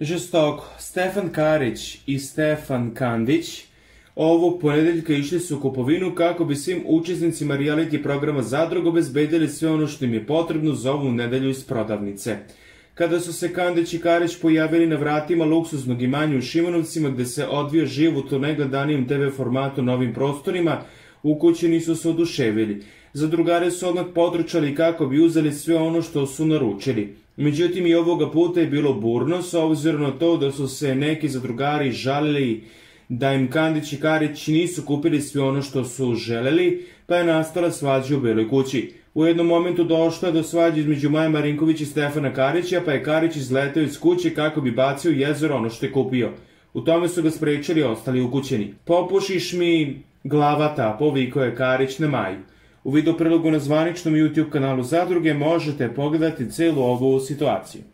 žestoko. Stefan Karić i Stefan Kandić ovo ponedeljka išli su u kupovinu kako bi svim učesnicima reality programa Zadrug obezbedili sve ono što im je potrebno za ovu nedelju iz prodavnice. Kada su se Kandić i Karić pojavili na vratima luksuznog imanja u Šimanovcima gde se odvija živu u to najgledanijim TV formatu na ovim prostorima, Ukućeni su se oduševili. Za drugare su odmah potrčali kako bi uzeli sve ono što su naručili. Međutim, i ovoga puta je bilo burno, sa obzirom na to da su se neki zadrugari žalili da im Kandić i Karić nisu kupili sve ono što su želeli, pa je nastala svađa u Beloj kući. U jednom momentu došlo je do svađe između Maja Marinković i Stefana Karića, pa je Karić izletao iz kuće kako bi bacio jezero ono što je kupio. U tome su ga sprečili ostali ukućeni. Popušiš mi Glavata, povikao je Karić na maju. U videoprilogu na zvaničnom YouTube kanalu Zadruge možete pogledati celu ovu situaciju.